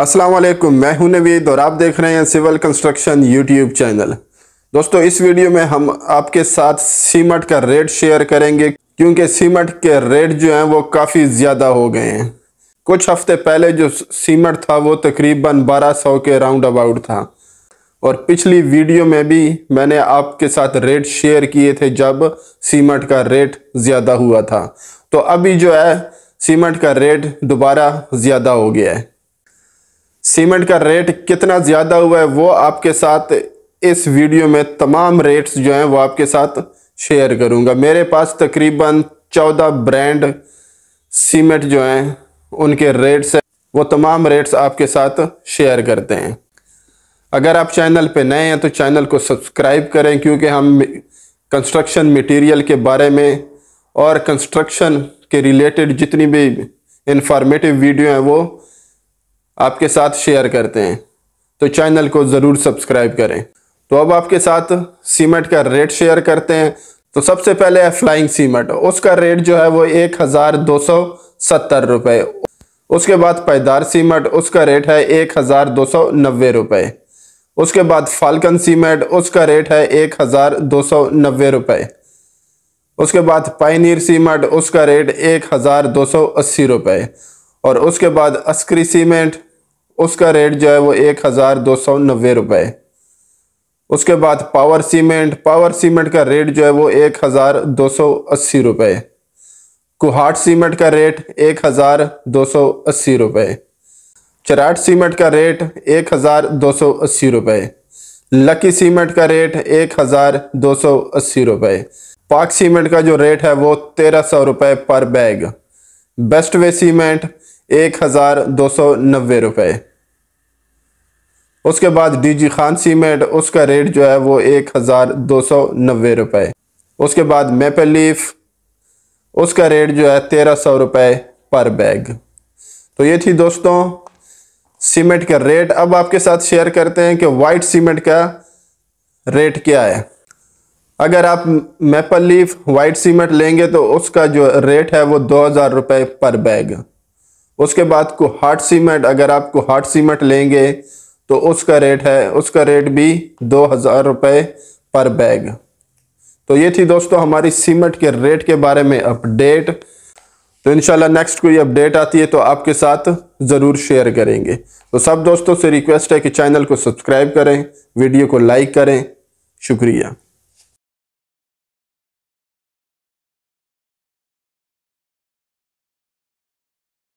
अस्सलाम वालेकुम मैं हूं नवीद और आप देख रहे हैं सिविल कंस्ट्रक्शन यूट्यूब चैनल दोस्तों इस वीडियो में हम आपके साथ सीमेंट का रेट शेयर करेंगे क्योंकि सीमेंट के रेट जो हैं वो काफ़ी ज़्यादा हो गए हैं कुछ हफ्ते पहले जो सीमेंट था वो तकरीबन 1200 के राउंड अबाउट था और पिछली वीडियो में भी मैंने आपके साथ रेट शेयर किए थे जब सीमेंट का रेट ज़्यादा हुआ था तो अभी जो है सीमेंट का रेट दोबारा ज़्यादा हो गया है सीमेंट का रेट कितना ज़्यादा हुआ है वो आपके साथ इस वीडियो में तमाम रेट्स जो हैं वो आपके साथ शेयर करूंगा मेरे पास तकरीबन चौदह ब्रांड सीमेंट जो हैं उनके रेट्स हैं वो तमाम रेट्स आपके साथ शेयर करते हैं अगर आप चैनल पे नए हैं तो चैनल को सब्सक्राइब करें क्योंकि हम कंस्ट्रक्शन मटेरियल के बारे में और कंस्ट्रक्शन के रिलेटेड जितनी भी इंफॉर्मेटिव वीडियो हैं वो आपके साथ शेयर करते हैं तो चैनल को ज़रूर सब्सक्राइब करें तो अब आपके साथ सीमेंट का रेट शेयर करते हैं तो सबसे पहले है फ्लाइंग सीमेंट उसका रेट जो है वो एक हज़ार दो सौ सत्तर रुपये उसके बाद पैदार सीमेंट उसका रेट है एक हज़ार दो सौ नब्बे रुपये उसके बाद फाल्कन सीमेंट उसका रेट है एक हज़ार दो सौ नब्बे रुपये उसके बाद पाइनियर सीमेंट उसका रेट एक हज़ार दो सौ अस्सी रुपये और उसके बाद अस्करी सीमेंट उसका रेट जो है वो एक हज़ार दो सौ नब्बे रुपये उसके बाद पावर सीमेंट पावर सीमेंट का रेट जो है वो एक हज़ार दो सौ अस्सी रुपये कुहाट सीमेंट का रेट एक हज़ार दो सौ अस्सी रुपये चराट सीमेंट का रेट एक हज़ार दो सौ अस्सी रुपये लकी सीमेंट का रेट एक हज़ार दो सौ अस्सी रुपये पाक सीमेंट का जो रेट है वो तेरह सौ रुपये पर बैग बेस्ट वे सीमेंट एक हज़ार दो सौ नब्बे रुपये उसके बाद डीजी खान सीमेंट उसका रेट जो है वो एक हज़ार दो सौ नब्बे रुपये उसके बाद मेपल लीफ उसका रेट जो है तेरह सौ रुपये पर बैग तो ये थी दोस्तों सीमेंट का रेट अब आपके साथ शेयर करते हैं कि वाइट सीमेंट का रेट क्या है अगर आप मेपल लीफ वाइट सीमेंट लेंगे तो उसका जो रेट है वो दो हज़ार रुपये पर बैग उसके बाद को हार्ट सीमेंट अगर आप को हार्ट सीमेंट लेंगे तो उसका रेट है उसका रेट भी दो हज़ार रुपये पर बैग तो ये थी दोस्तों हमारी सीमेंट e के रेट के बारे में अपडेट तो इनशाला नेक्स्ट कोई अपडेट आती है तो आपके साथ ज़रूर शेयर करेंगे तो सब दोस्तों से रिक्वेस्ट है कि चैनल को सब्सक्राइब करें वीडियो को लाइक करें शुक्रिया